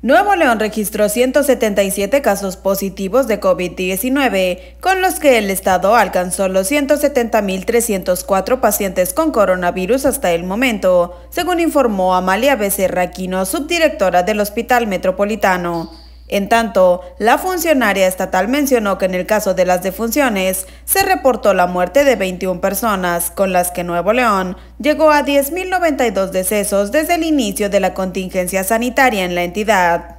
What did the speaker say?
Nuevo León registró 177 casos positivos de COVID-19, con los que el Estado alcanzó los 170.304 pacientes con coronavirus hasta el momento, según informó Amalia Becerra Aquino, subdirectora del Hospital Metropolitano. En tanto, la funcionaria estatal mencionó que en el caso de las defunciones se reportó la muerte de 21 personas, con las que Nuevo León llegó a 10.092 decesos desde el inicio de la contingencia sanitaria en la entidad.